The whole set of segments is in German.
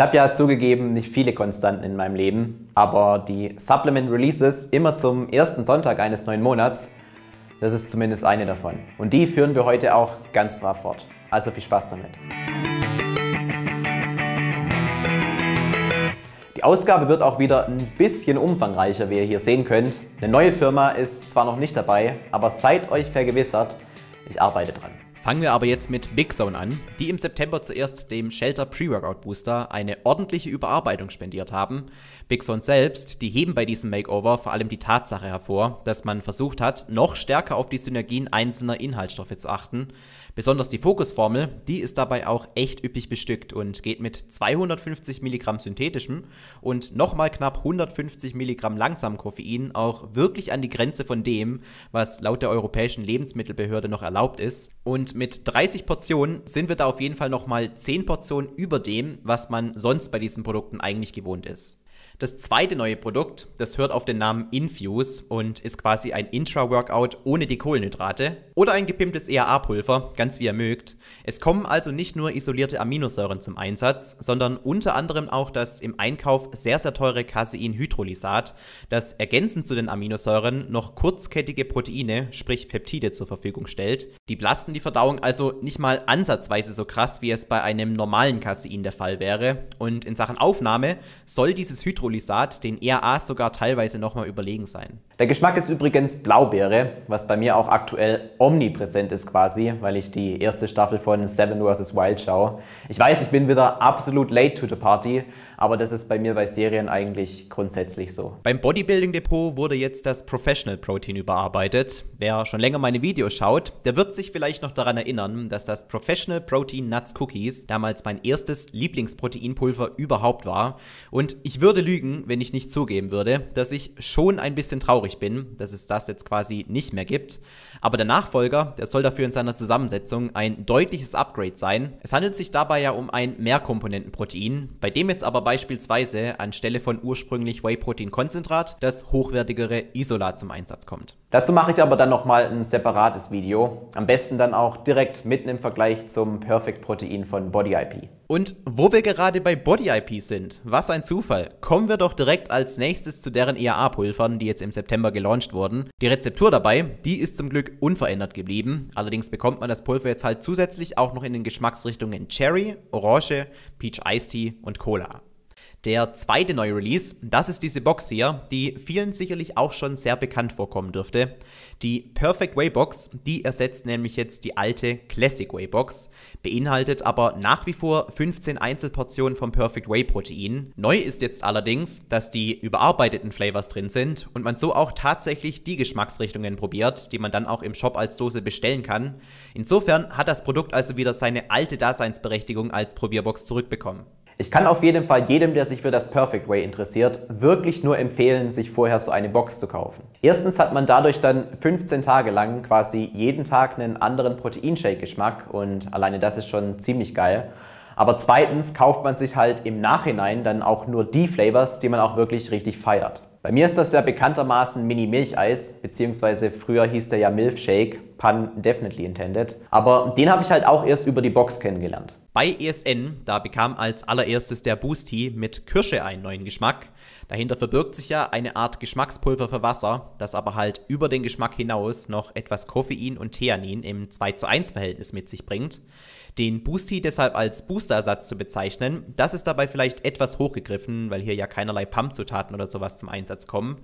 Ich habe ja zugegeben nicht viele Konstanten in meinem Leben, aber die Supplement Releases immer zum ersten Sonntag eines neuen Monats, das ist zumindest eine davon. Und die führen wir heute auch ganz brav fort. Also viel Spaß damit. Die Ausgabe wird auch wieder ein bisschen umfangreicher, wie ihr hier sehen könnt. Eine neue Firma ist zwar noch nicht dabei, aber seid euch vergewissert, ich arbeite dran. Fangen wir aber jetzt mit Big Zone an, die im September zuerst dem Shelter Pre-Workout Booster eine ordentliche Überarbeitung spendiert haben. Big Zone selbst, die heben bei diesem Makeover vor allem die Tatsache hervor, dass man versucht hat, noch stärker auf die Synergien einzelner Inhaltsstoffe zu achten, Besonders die Fokusformel, die ist dabei auch echt üppig bestückt und geht mit 250 Milligramm synthetischem und nochmal knapp 150 Milligramm langsam Koffein auch wirklich an die Grenze von dem, was laut der Europäischen Lebensmittelbehörde noch erlaubt ist. Und mit 30 Portionen sind wir da auf jeden Fall nochmal 10 Portionen über dem, was man sonst bei diesen Produkten eigentlich gewohnt ist. Das zweite neue Produkt, das hört auf den Namen Infuse und ist quasi ein Intra-Workout ohne die Kohlenhydrate oder ein gepimptes EAA-Pulver, ganz wie ihr mögt. Es kommen also nicht nur isolierte Aminosäuren zum Einsatz, sondern unter anderem auch das im Einkauf sehr, sehr teure Casein-Hydrolysat, das ergänzend zu den Aminosäuren noch kurzkettige Proteine, sprich Peptide, zur Verfügung stellt. Die belasten die Verdauung also nicht mal ansatzweise so krass, wie es bei einem normalen Casein der Fall wäre. Und in Sachen Aufnahme soll dieses Hydrolysat Glyphosat den RAs sogar teilweise nochmal überlegen sein. Der Geschmack ist übrigens Blaubeere, was bei mir auch aktuell omnipräsent ist quasi, weil ich die erste Staffel von Seven vs. Wild schaue. Ich weiß, ich bin wieder absolut late to the party, aber das ist bei mir bei Serien eigentlich grundsätzlich so. Beim Bodybuilding Depot wurde jetzt das Professional Protein überarbeitet. Wer schon länger meine Videos schaut, der wird sich vielleicht noch daran erinnern, dass das Professional Protein Nuts Cookies damals mein erstes Lieblingsproteinpulver überhaupt war. Und ich würde lügen, wenn ich nicht zugeben würde, dass ich schon ein bisschen traurig bin, dass es das jetzt quasi nicht mehr gibt. Aber der Nachfolger, der soll dafür in seiner Zusammensetzung ein deutliches Upgrade sein. Es handelt sich dabei ja um ein Mehrkomponentenprotein, bei dem jetzt aber bei beispielsweise anstelle von ursprünglich Whey-Protein-Konzentrat das hochwertigere Isolat zum Einsatz kommt. Dazu mache ich aber dann nochmal ein separates Video. Am besten dann auch direkt mitten im Vergleich zum Perfect Protein von Body IP. Und wo wir gerade bei Body IP sind, was ein Zufall, kommen wir doch direkt als nächstes zu deren EAA-Pulvern, die jetzt im September gelauncht wurden. Die Rezeptur dabei, die ist zum Glück unverändert geblieben. Allerdings bekommt man das Pulver jetzt halt zusätzlich auch noch in den Geschmacksrichtungen Cherry, Orange, Peach Iced Tea und Cola. Der zweite neue Release, das ist diese Box hier, die vielen sicherlich auch schon sehr bekannt vorkommen dürfte. Die Perfect Way Box, die ersetzt nämlich jetzt die alte Classic Way Box, beinhaltet aber nach wie vor 15 Einzelportionen vom Perfect Way Protein. Neu ist jetzt allerdings, dass die überarbeiteten Flavors drin sind und man so auch tatsächlich die Geschmacksrichtungen probiert, die man dann auch im Shop als Dose bestellen kann. Insofern hat das Produkt also wieder seine alte Daseinsberechtigung als Probierbox zurückbekommen. Ich kann auf jeden Fall jedem, der sich für das Perfect Way interessiert, wirklich nur empfehlen, sich vorher so eine Box zu kaufen. Erstens hat man dadurch dann 15 Tage lang quasi jeden Tag einen anderen Proteinshake-Geschmack und alleine das ist schon ziemlich geil. Aber zweitens kauft man sich halt im Nachhinein dann auch nur die Flavors, die man auch wirklich richtig feiert. Bei mir ist das ja bekanntermaßen Mini-Milcheis, beziehungsweise früher hieß der ja Milfshake, pun definitely intended. Aber den habe ich halt auch erst über die Box kennengelernt. Bei ESN, da bekam als allererstes der Boosty mit Kirsche einen neuen Geschmack. Dahinter verbirgt sich ja eine Art Geschmackspulver für Wasser, das aber halt über den Geschmack hinaus noch etwas Koffein und Theanin im 2 zu 1 Verhältnis mit sich bringt. Den Boosty deshalb als Boosterersatz zu bezeichnen, das ist dabei vielleicht etwas hochgegriffen, weil hier ja keinerlei Pumpzutaten oder sowas zum Einsatz kommen.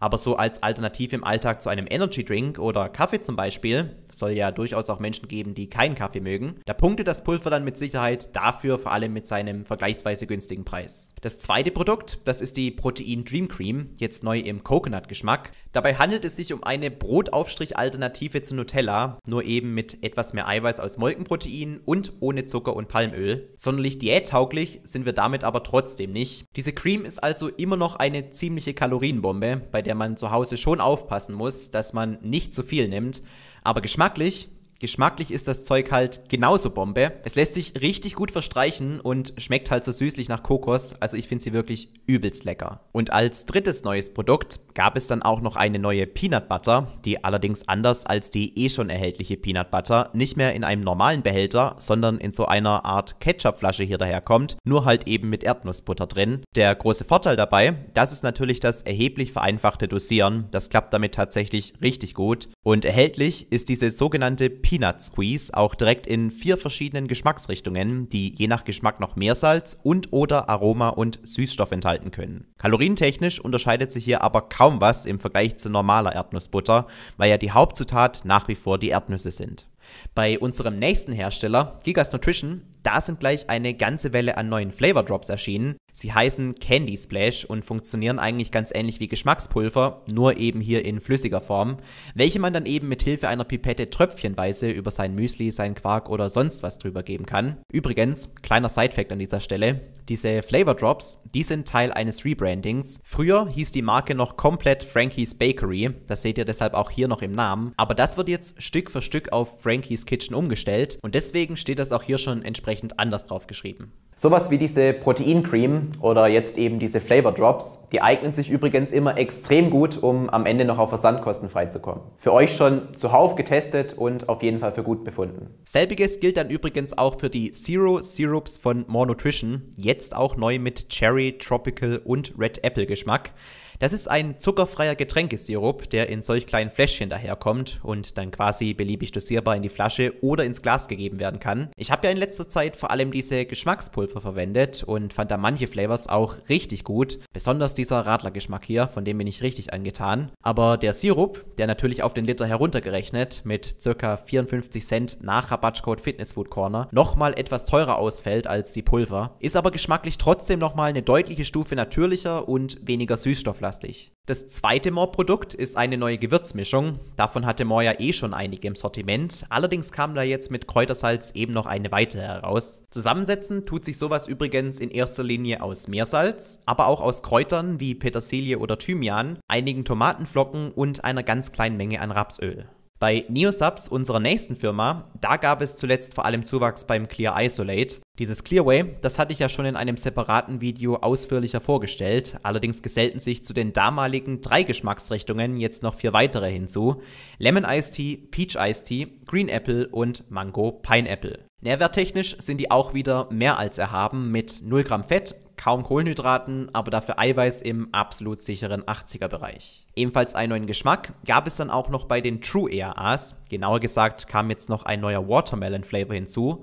Aber so als Alternative im Alltag zu einem Energy Drink oder Kaffee zum Beispiel, soll ja durchaus auch Menschen geben, die keinen Kaffee mögen, da punktet das Pulver dann mit Sicherheit dafür vor allem mit seinem vergleichsweise günstigen Preis. Das zweite Produkt, das ist die Protein Dream Cream, jetzt neu im Coconut-Geschmack. Dabei handelt es sich um eine Brotaufstrich-Alternative zu Nutella, nur eben mit etwas mehr Eiweiß aus Molkenprotein und ohne Zucker und Palmöl. Sonderlich diättauglich sind wir damit aber trotzdem nicht. Diese Cream ist also immer noch eine ziemliche Kalorienbombe, bei der der man zu Hause schon aufpassen muss, dass man nicht zu viel nimmt. Aber geschmacklich, geschmacklich ist das Zeug halt genauso Bombe. Es lässt sich richtig gut verstreichen und schmeckt halt so süßlich nach Kokos. Also ich finde sie wirklich übelst lecker. Und als drittes neues Produkt gab es dann auch noch eine neue Peanut Butter, die allerdings anders als die eh schon erhältliche Peanut Butter nicht mehr in einem normalen Behälter, sondern in so einer Art Ketchupflasche hier daherkommt, nur halt eben mit Erdnussbutter drin. Der große Vorteil dabei, das ist natürlich das erheblich vereinfachte Dosieren, das klappt damit tatsächlich richtig gut und erhältlich ist diese sogenannte Peanut Squeeze auch direkt in vier verschiedenen Geschmacksrichtungen, die je nach Geschmack noch Meersalz und oder Aroma und Süßstoff enthalten können. Kalorientechnisch unterscheidet sich hier aber kaum kaum was im Vergleich zu normaler Erdnussbutter, weil ja die Hauptzutat nach wie vor die Erdnüsse sind. Bei unserem nächsten Hersteller, Gigas Nutrition, da sind gleich eine ganze Welle an neuen Flavor Drops erschienen. Sie heißen Candy Splash und funktionieren eigentlich ganz ähnlich wie Geschmackspulver, nur eben hier in flüssiger Form, welche man dann eben mit Hilfe einer Pipette tröpfchenweise über sein Müsli, sein Quark oder sonst was drüber geben kann. Übrigens, kleiner Sidefact an dieser Stelle, diese Flavor Drops, die sind Teil eines Rebrandings. Früher hieß die Marke noch komplett Frankie's Bakery, das seht ihr deshalb auch hier noch im Namen, aber das wird jetzt Stück für Stück auf Frankie's Kitchen umgestellt und deswegen steht das auch hier schon entsprechend entsprechend anders drauf geschrieben. Sowas wie diese Proteincreme oder jetzt eben diese Flavor Drops, die eignen sich übrigens immer extrem gut, um am Ende noch auf Versandkosten freizukommen. Für euch schon zuhauf getestet und auf jeden Fall für gut befunden. Selbiges gilt dann übrigens auch für die Zero Syrups von More Nutrition, jetzt auch neu mit Cherry, Tropical und Red Apple Geschmack. Das ist ein zuckerfreier Getränkesirup, der in solch kleinen Fläschchen daherkommt und dann quasi beliebig dosierbar in die Flasche oder ins Glas gegeben werden kann. Ich habe ja in letzter Zeit vor allem diese Geschmackspulver verwendet und fand da manche Flavors auch richtig gut. Besonders dieser Radlergeschmack hier, von dem bin ich richtig angetan. Aber der Sirup, der natürlich auf den Liter heruntergerechnet mit ca. 54 Cent nach Rabattcode Fitness Corner nochmal etwas teurer ausfällt als die Pulver, ist aber geschmacklich trotzdem nochmal eine deutliche Stufe natürlicher und weniger süßstofflastig zukunftslastig. Das zweite Moor-Produkt ist eine neue Gewürzmischung. Davon hatte Moor ja eh schon einige im Sortiment. Allerdings kam da jetzt mit Kräutersalz eben noch eine weitere heraus. Zusammensetzen tut sich sowas übrigens in erster Linie aus Meersalz, aber auch aus Kräutern wie Petersilie oder Thymian, einigen Tomatenflocken und einer ganz kleinen Menge an Rapsöl. Bei Neosubs, unserer nächsten Firma, da gab es zuletzt vor allem Zuwachs beim Clear Isolate. Dieses Clearway, das hatte ich ja schon in einem separaten Video ausführlicher vorgestellt, allerdings gesellten sich zu den damaligen drei Geschmacksrichtungen jetzt noch vier weitere hinzu. Lemon Ice Tea, Peach Ice Tea, Green Apple und Mango Pineapple. Nährwerttechnisch sind die auch wieder mehr als erhaben mit 0 Gramm Fett, kaum Kohlenhydraten, aber dafür Eiweiß im absolut sicheren 80er Bereich. Ebenfalls einen neuen Geschmack gab es dann auch noch bei den True ERAs. Genauer gesagt kam jetzt noch ein neuer Watermelon Flavor hinzu.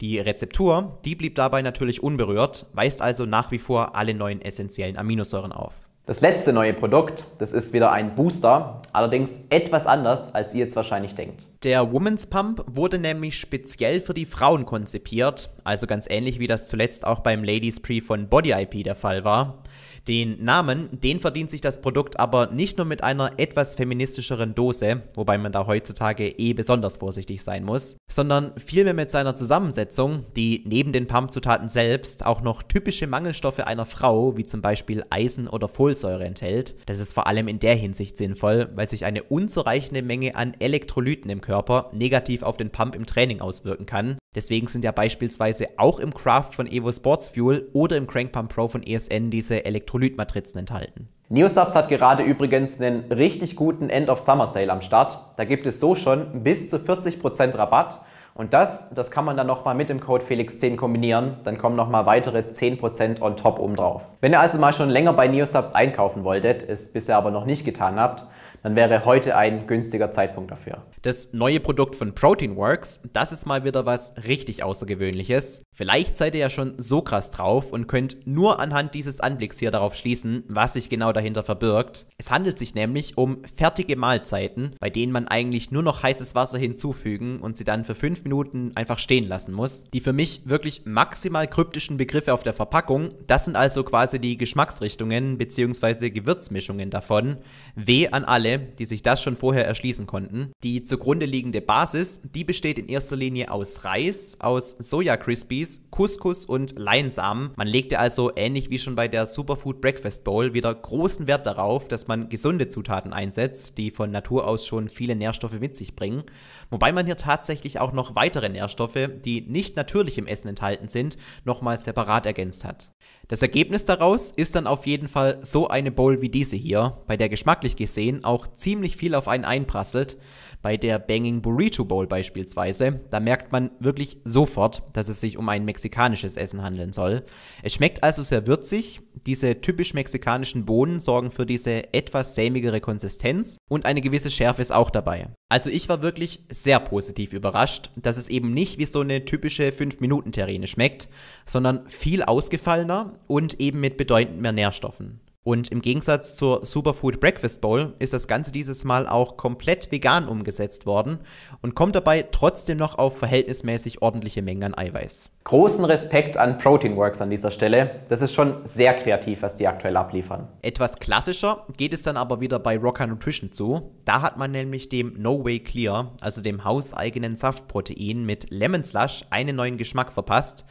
Die Rezeptur, die blieb dabei natürlich unberührt, weist also nach wie vor alle neuen essentiellen Aminosäuren auf. Das letzte neue Produkt, das ist wieder ein Booster, allerdings etwas anders, als ihr jetzt wahrscheinlich denkt. Der Woman's Pump wurde nämlich speziell für die Frauen konzipiert, also ganz ähnlich wie das zuletzt auch beim Ladies Pre von Body IP der Fall war. Den Namen, den verdient sich das Produkt aber nicht nur mit einer etwas feministischeren Dose, wobei man da heutzutage eh besonders vorsichtig sein muss, sondern vielmehr mit seiner Zusammensetzung, die neben den Pumpzutaten selbst auch noch typische Mangelstoffe einer Frau, wie zum Beispiel Eisen oder Folsäure enthält. Das ist vor allem in der Hinsicht sinnvoll, weil sich eine unzureichende Menge an Elektrolyten im Körper negativ auf den Pump im Training auswirken kann Deswegen sind ja beispielsweise auch im Craft von Evo Sports Fuel oder im Crank Pump Pro von ESN diese Elektrolytmatrizen enthalten. Neosubs hat gerade übrigens einen richtig guten End of Summer Sale am Start. Da gibt es so schon bis zu 40% Rabatt und das, das kann man dann nochmal mit dem Code Felix10 kombinieren. Dann kommen nochmal weitere 10% on top oben drauf. Wenn ihr also mal schon länger bei Neosubs einkaufen wolltet, es bisher aber noch nicht getan habt, dann wäre heute ein günstiger Zeitpunkt dafür. Das neue Produkt von Proteinworks, das ist mal wieder was richtig Außergewöhnliches. Vielleicht seid ihr ja schon so krass drauf und könnt nur anhand dieses Anblicks hier darauf schließen, was sich genau dahinter verbirgt. Es handelt sich nämlich um fertige Mahlzeiten, bei denen man eigentlich nur noch heißes Wasser hinzufügen und sie dann für 5 Minuten einfach stehen lassen muss. Die für mich wirklich maximal kryptischen Begriffe auf der Verpackung, das sind also quasi die Geschmacksrichtungen bzw. Gewürzmischungen davon. Weh an alle alle, die sich das schon vorher erschließen konnten. Die zugrunde liegende Basis, die besteht in erster Linie aus Reis, aus Soja Krispies, Couscous und Leinsamen. Man legte also ähnlich wie schon bei der Superfood Breakfast Bowl wieder großen Wert darauf, dass man gesunde Zutaten einsetzt, die von Natur aus schon viele Nährstoffe mit sich bringen. Wobei man hier tatsächlich auch noch weitere Nährstoffe, die nicht natürlich im Essen enthalten sind, nochmal separat ergänzt hat. Das Ergebnis daraus ist dann auf jeden Fall so eine Bowl wie diese hier, bei der geschmacklich gesehen auch ziemlich viel auf einen einprasselt bei der Banging Burrito Bowl beispielsweise, da merkt man wirklich sofort, dass es sich um ein mexikanisches Essen handeln soll. Es schmeckt also sehr würzig. Diese typisch mexikanischen Bohnen sorgen für diese etwas sämigere Konsistenz und eine gewisse Schärfe ist auch dabei. Also ich war wirklich sehr positiv überrascht, dass es eben nicht wie so eine typische 5-Minuten-Terrine schmeckt, sondern viel ausgefallener und eben mit bedeutend mehr Nährstoffen. Und im Gegensatz zur Superfood Breakfast Bowl ist das Ganze dieses Mal auch komplett vegan umgesetzt worden und kommt dabei trotzdem noch auf verhältnismäßig ordentliche Mengen an Eiweiß. Großen Respekt an Proteinworks an dieser Stelle. Das ist schon sehr kreativ, was die aktuell abliefern. Etwas klassischer geht es dann aber wieder bei Rocker Nutrition zu. Da hat man nämlich dem No Way Clear, also dem hauseigenen Saftprotein mit Lemon Slush, einen neuen Geschmack verpasst.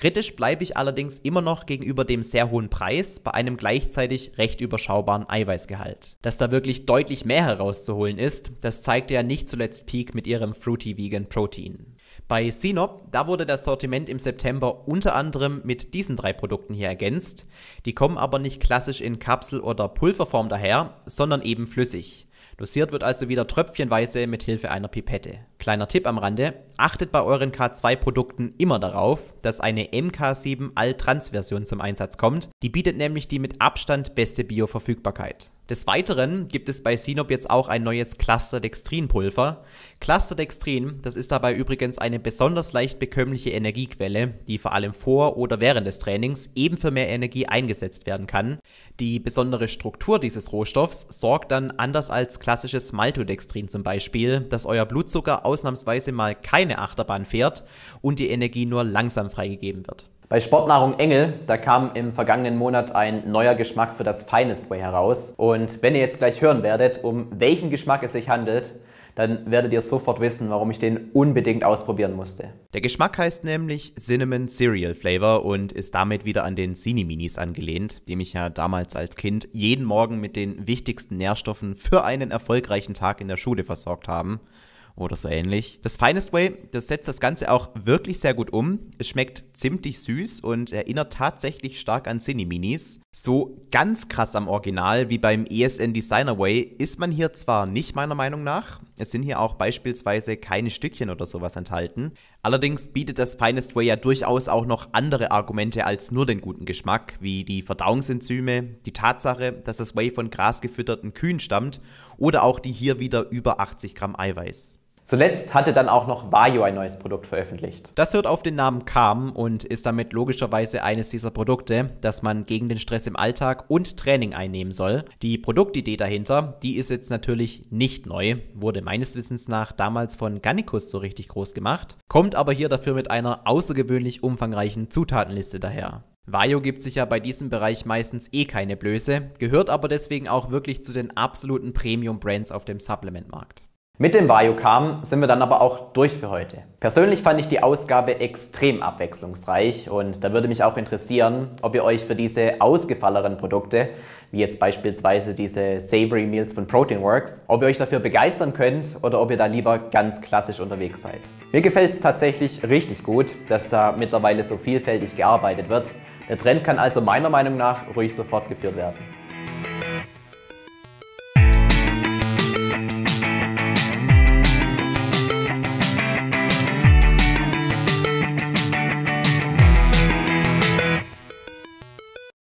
Kritisch bleibe ich allerdings immer noch gegenüber dem sehr hohen Preis bei einem gleichzeitig recht überschaubaren Eiweißgehalt. Dass da wirklich deutlich mehr herauszuholen ist, das zeigte ja nicht zuletzt Peak mit ihrem Fruity Vegan Protein. Bei Sinop, da wurde das Sortiment im September unter anderem mit diesen drei Produkten hier ergänzt. Die kommen aber nicht klassisch in Kapsel- oder Pulverform daher, sondern eben flüssig. Dosiert wird also wieder tröpfchenweise mit Hilfe einer Pipette. Kleiner Tipp am Rande: Achtet bei euren K2-Produkten immer darauf, dass eine MK7 All-Trans-Version zum Einsatz kommt. Die bietet nämlich die mit Abstand beste Bioverfügbarkeit. Des Weiteren gibt es bei Sinop jetzt auch ein neues Cluster-Dextrin-Pulver. Cluster-Dextrin, das ist dabei übrigens eine besonders leicht bekömmliche Energiequelle, die vor allem vor oder während des Trainings eben für mehr Energie eingesetzt werden kann. Die besondere Struktur dieses Rohstoffs sorgt dann anders als klassisches Maltodextrin zum Beispiel, dass euer Blutzucker ausnahmsweise mal keine Achterbahn fährt und die Energie nur langsam freigegeben wird. Bei Sportnahrung Engel, da kam im vergangenen Monat ein neuer Geschmack für das Finest Way heraus. Und wenn ihr jetzt gleich hören werdet, um welchen Geschmack es sich handelt, dann werdet ihr sofort wissen, warum ich den unbedingt ausprobieren musste. Der Geschmack heißt nämlich Cinnamon Cereal Flavor und ist damit wieder an den Ciniminis angelehnt, die mich ja damals als Kind jeden Morgen mit den wichtigsten Nährstoffen für einen erfolgreichen Tag in der Schule versorgt haben oder so ähnlich. Das Finest Way, das setzt das Ganze auch wirklich sehr gut um. Es schmeckt ziemlich süß und erinnert tatsächlich stark an Cineminis. So ganz krass am Original wie beim ESN Designer Way ist man hier zwar nicht meiner Meinung nach. Es sind hier auch beispielsweise keine Stückchen oder sowas enthalten. Allerdings bietet das Finest Way ja durchaus auch noch andere Argumente als nur den guten Geschmack, wie die Verdauungsenzyme, die Tatsache, dass das Way von grasgefütterten Kühen stammt oder auch die hier wieder über 80 Gramm Eiweiß. Zuletzt hatte dann auch noch Vario ein neues Produkt veröffentlicht. Das hört auf den Namen Calm und ist damit logischerweise eines dieser Produkte, das man gegen den Stress im Alltag und Training einnehmen soll. Die Produktidee dahinter, die ist jetzt natürlich nicht neu, wurde meines Wissens nach damals von Gannikus so richtig groß gemacht, kommt aber hier dafür mit einer außergewöhnlich umfangreichen Zutatenliste daher. Vajo gibt sich ja bei diesem Bereich meistens eh keine Blöße, gehört aber deswegen auch wirklich zu den absoluten Premium-Brands auf dem Supplementmarkt. Mit dem Valuecam sind wir dann aber auch durch für heute. Persönlich fand ich die Ausgabe extrem abwechslungsreich und da würde mich auch interessieren, ob ihr euch für diese ausgefalleneren Produkte, wie jetzt beispielsweise diese Savory Meals von Proteinworks, ob ihr euch dafür begeistern könnt oder ob ihr da lieber ganz klassisch unterwegs seid. Mir gefällt es tatsächlich richtig gut, dass da mittlerweile so vielfältig gearbeitet wird. Der Trend kann also meiner Meinung nach ruhig so fortgeführt werden.